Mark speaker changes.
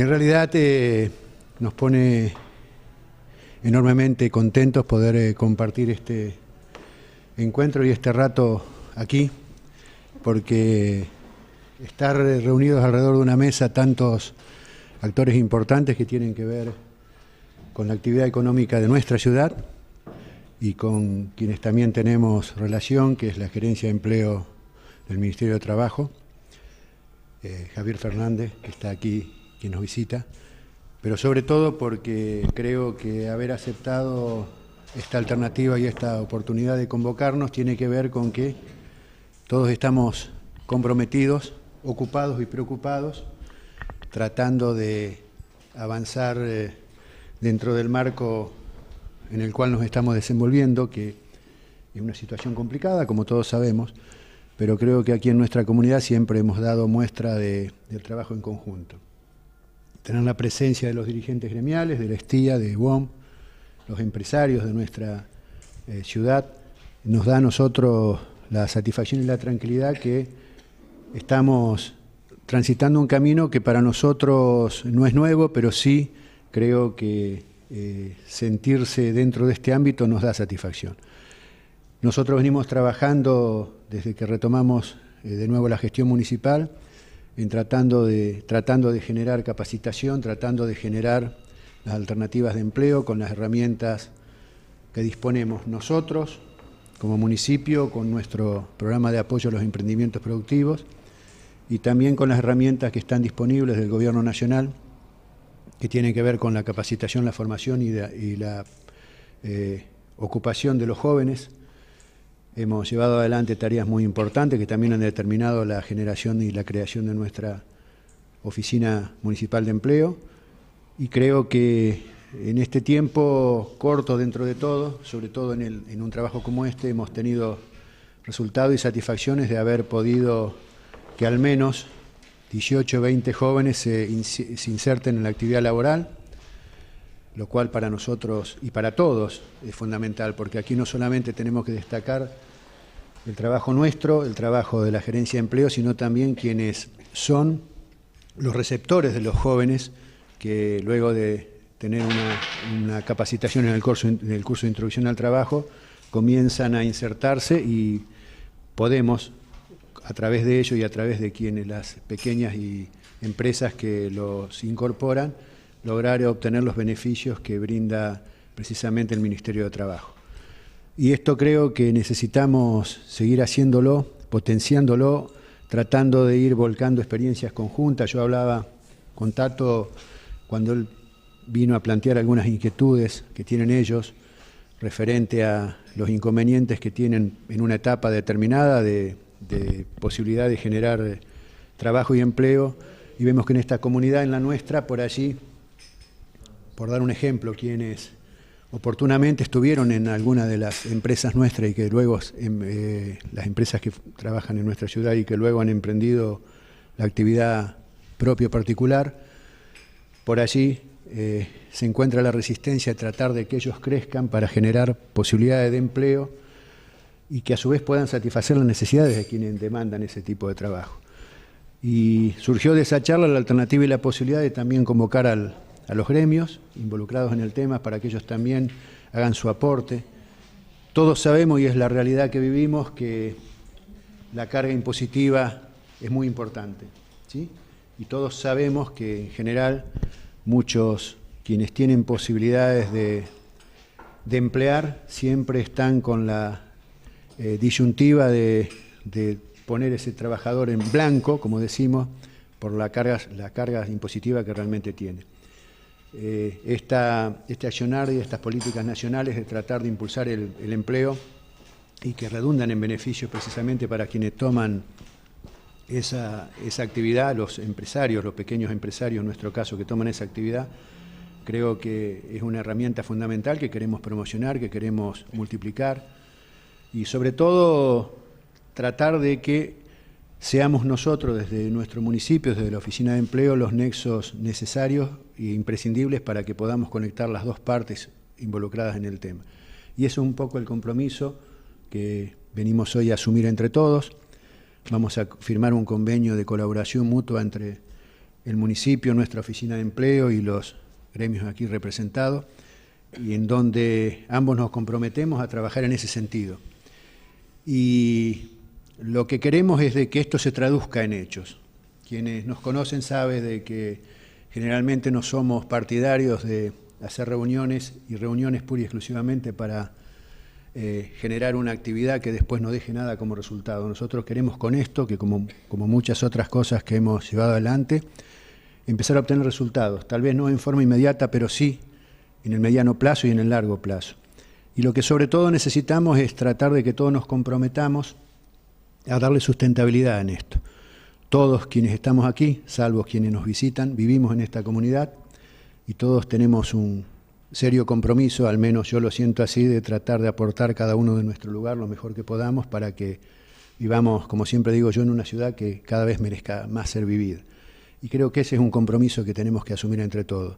Speaker 1: En realidad eh, nos pone enormemente contentos poder eh, compartir este encuentro y este rato aquí, porque estar eh, reunidos alrededor de una mesa tantos actores importantes que tienen que ver con la actividad económica de nuestra ciudad y con quienes también tenemos relación, que es la Gerencia de Empleo del Ministerio de Trabajo, Javier Fernández, que está aquí quien nos visita, pero sobre todo porque creo que haber aceptado esta alternativa y esta oportunidad de convocarnos tiene que ver con que todos estamos comprometidos, ocupados y preocupados, tratando de avanzar eh, dentro del marco en el cual nos estamos desenvolviendo, que es una situación complicada, como todos sabemos, pero creo que aquí en nuestra comunidad siempre hemos dado muestra del trabajo en conjunto tener la presencia de los dirigentes gremiales, de la Estía, de UOM, los empresarios de nuestra eh, ciudad, nos da a nosotros la satisfacción y la tranquilidad que estamos transitando un camino que para nosotros no es nuevo, pero sí creo que eh, sentirse dentro de este ámbito nos da satisfacción. Nosotros venimos trabajando desde que retomamos eh, de nuevo la gestión municipal en tratando de, tratando de generar capacitación, tratando de generar las alternativas de empleo con las herramientas que disponemos nosotros como municipio, con nuestro programa de apoyo a los emprendimientos productivos y también con las herramientas que están disponibles del Gobierno Nacional, que tienen que ver con la capacitación, la formación y, la eh, ocupación de los jóvenes hemos llevado adelante tareas muy importantes que también han determinado la generación y la creación de nuestra Oficina Municipal de Empleo y creo que en este tiempo corto dentro de todo, sobre todo en, un trabajo como este, hemos tenido resultados y satisfacciones de haber podido que al menos 18 o 20 jóvenes se inserten en la actividad laboral lo cual para nosotros y para todos es fundamental, porque aquí no solamente tenemos que destacar el trabajo nuestro, el trabajo de la gerencia de empleo, sino también quienes son los receptores de los jóvenes que luego de tener una, capacitación en el, curso, en el curso de introducción al trabajo, comienzan a insertarse y podemos, a través de ello y a través de quienes las pequeñas y empresas que los incorporan, lograr obtener los beneficios que brinda precisamente el Ministerio de Trabajo. Y esto creo que necesitamos seguir haciéndolo, potenciándolo, tratando de ir volcando experiencias conjuntas. Yo hablaba con Tato cuando él vino a plantear algunas inquietudes que tienen ellos referente a los inconvenientes que tienen en una etapa determinada de, de posibilidad de generar trabajo y empleo. Y vemos que en esta comunidad, en la nuestra, por allí por dar un ejemplo, quienes oportunamente estuvieron en alguna de las empresas nuestras y que luego, em, eh, las empresas que trabajan en nuestra ciudad y que luego han emprendido la actividad propia particular, por allí eh, se encuentra la resistencia a tratar de que ellos crezcan para generar posibilidades de empleo y que a su vez puedan satisfacer las necesidades de quienes demandan ese tipo de trabajo. Y surgió de esa charla la alternativa y la posibilidad de también convocar al, a los gremios involucrados en el tema para que ellos también hagan su aporte. Todos sabemos, y es la realidad que vivimos, que la carga impositiva es muy importante. Y todos sabemos que en general muchos quienes tienen posibilidades de, emplear siempre están con la eh, disyuntiva de, de, poner ese trabajador en blanco, como decimos, por la carga, la carga impositiva que realmente tiene. Eh, esta, este accionar y estas políticas nacionales de tratar de impulsar el, empleo y que redundan en beneficios precisamente para quienes toman esa, esa, actividad, los empresarios, los pequeños empresarios en nuestro caso que toman esa actividad, creo que es una herramienta fundamental que queremos promocionar, que queremos multiplicar y sobre todo tratar de que seamos nosotros desde nuestro municipio, desde la Oficina de Empleo, los nexos necesarios e imprescindibles para que podamos conectar las dos partes involucradas en el tema. Y eso es un poco el compromiso que venimos hoy a asumir entre todos. Vamos a firmar un convenio de colaboración mutua entre el municipio, nuestra oficina de empleo y los gremios aquí representados, y en donde ambos nos comprometemos a trabajar en ese sentido. Y lo que queremos es de que esto se traduzca en hechos. Quienes nos conocen saben de que generalmente no somos partidarios de hacer reuniones y reuniones pura y exclusivamente para eh, generar una actividad que después no deje nada como resultado. Nosotros queremos con esto, que como, como muchas otras cosas que hemos llevado adelante, empezar a obtener resultados, tal vez no en forma inmediata, pero sí en el mediano plazo y en el largo plazo. Y lo que sobre todo necesitamos es tratar de que todos nos comprometamos a darle sustentabilidad en esto. Todos quienes estamos aquí, salvo quienes nos visitan, vivimos en esta comunidad y todos tenemos un serio compromiso, al menos yo lo siento así, de tratar de aportar cada uno de nuestro lugar lo mejor que podamos para que vivamos, como siempre digo yo, en una ciudad que cada vez merezca más ser vivida. Y creo que ese es un compromiso que tenemos que asumir entre todos.